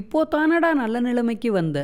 இப்போ தானடா நல்ல நிலைமைக்கு வந்த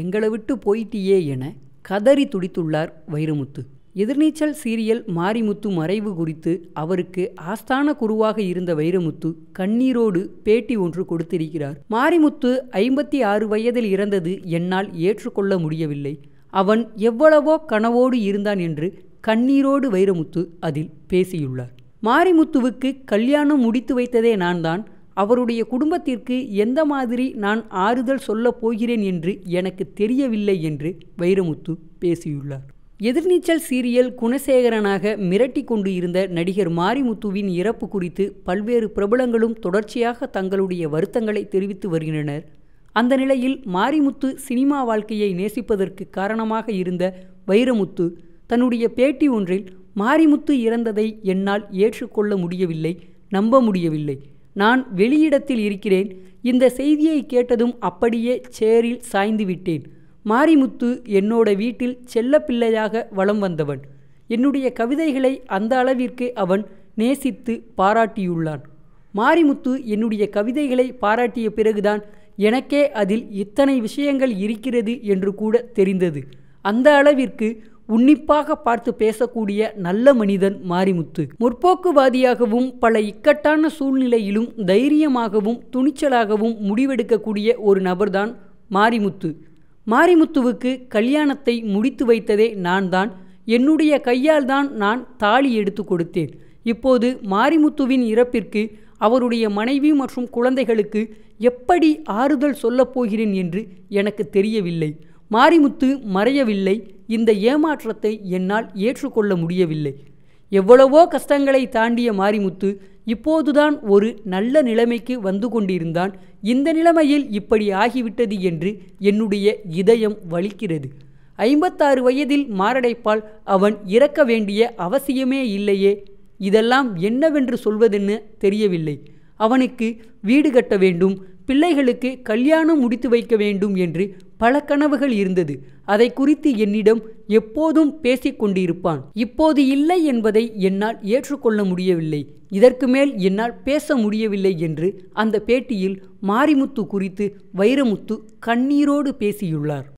எங்களை விட்டு போயிட்டியே என கதறி துடித்துள்ளார் வைரமுத்து எதிர்நீச்சல் சீரியல் மாரிமுத்து மறைவு குறித்து அவருக்கு ஆஸ்தான குருவாக இருந்த வைரமுத்து கண்ணீரோடு பேட்டி ஒன்று கொடுத்திருக்கிறார் மாரிமுத்து ஐம்பத்தி ஆறு வயதில் இறந்தது என்னால் ஏற்றுக்கொள்ள முடியவில்லை அவன் எவ்வளவோ கனவோடு இருந்தான் என்று கண்ணீரோடு வைரமுத்து அதில் பேசியுள்ளார் மாரிமுத்துவுக்கு கல்யாணம் முடித்து வைத்ததே நான் தான் அவருடைய குடும்பத்திற்கு எந்த மாதிரி நான் ஆறுதல் சொல்லப் போகிறேன் என்று எனக்கு தெரியவில்லை என்று வைரமுத்து பேசியுள்ளார் எதிர்நீச்சல் சீரியல் குணசேகரனாக மிரட்டி கொண்டு இருந்த நடிகர் மாரிமுத்துவின் இறப்பு குறித்து பல்வேறு பிரபலங்களும் தொடர்ச்சியாக தங்களுடைய வருத்தங்களை தெரிவித்து வருகின்றனர் அந்த நிலையில் மாரிமுத்து சினிமா வாழ்க்கையை நேசிப்பதற்கு காரணமாக இருந்த வைரமுத்து தன்னுடைய பேட்டி ஒன்றில் மாரிமுத்து இறந்ததை என்னால் ஏற்றுக்கொள்ள முடியவில்லை நம்ப முடியவில்லை நான் வெளியிடத்தில் இருக்கிறேன் இந்த செய்தியை கேட்டதும் அப்படியே சேரில் சாய்ந்து விட்டேன் மாரிமுத்து என்னோட வீட்டில் செல்லப்பிள்ளையாக வலம் வந்தவன் என்னுடைய கவிதைகளை அந்த அளவிற்கு அவன் நேசித்து பாராட்டியுள்ளான் மாரிமுத்து என்னுடைய கவிதைகளை பாராட்டிய பிறகுதான் எனக்கே அதில் இத்தனை விஷயங்கள் இருக்கிறது என்று கூட தெரிந்தது அந்த அளவிற்கு உன்னிப்பாக பார்த்து பேசக்கூடிய நல்ல மனிதன் மாரிமுத்து முற்போக்குவாதியாகவும் பல இக்கட்டான சூழ்நிலையிலும் தைரியமாகவும் துணிச்சலாகவும் முடிவெடுக்கக்கூடிய ஒரு நபர்தான் மாரிமுத்து மாரிமுத்துவுக்கு கல்யாணத்தை முடித்து வைத்ததே நான் தான் என்னுடைய கையால் தான் நான் தாலி எடுத்து கொடுத்தேன் இப்போது மாரிமுத்துவின் இறப்பிற்கு அவருடைய மனைவி மற்றும் குழந்தைகளுக்கு எப்படி ஆறுதல் சொல்லப்போகிறேன் என்று எனக்கு தெரியவில்லை மாரிமுத்து மறையவில்லை இந்த ஏமாற்றத்தை என்னால் ஏற்றுக்கொள்ள முடியவில்லை எவ்வளவோ கஷ்டங்களை தாண்டிய மாரிமுத்து இப்போதுதான் ஒரு நல்ல நிலைமைக்கு வந்து கொண்டிருந்தான் இந்த நிலைமையில் இப்படி ஆகிவிட்டது என்று என்னுடைய இதயம் வலிக்கிறது ஐம்பத்தாறு வயதில் மாரடைப்பால் அவன் இறக்க வேண்டிய அவசியமே இல்லையே இதெல்லாம் என்னவென்று சொல்வதென்னு தெரியவில்லை அவனுக்கு வீடு கட்ட வேண்டும் பிள்ளைகளுக்கு கல்யாணம் முடித்து வைக்க வேண்டும் என்று பல கனவுகள் இருந்தது அதை குறித்து என்னிடம் எப்போதும் பேசிக்கொண்டிருப்பான் இப்போது இல்லை என்பதை என்னால் ஏற்றுக்கொள்ள முடியவில்லை இதற்கு மேல் என்னால் பேச முடியவில்லை என்று அந்த பேட்டியில் மாரிமுத்து குறித்து வைரமுத்து கண்ணீரோடு பேசியுள்ளார்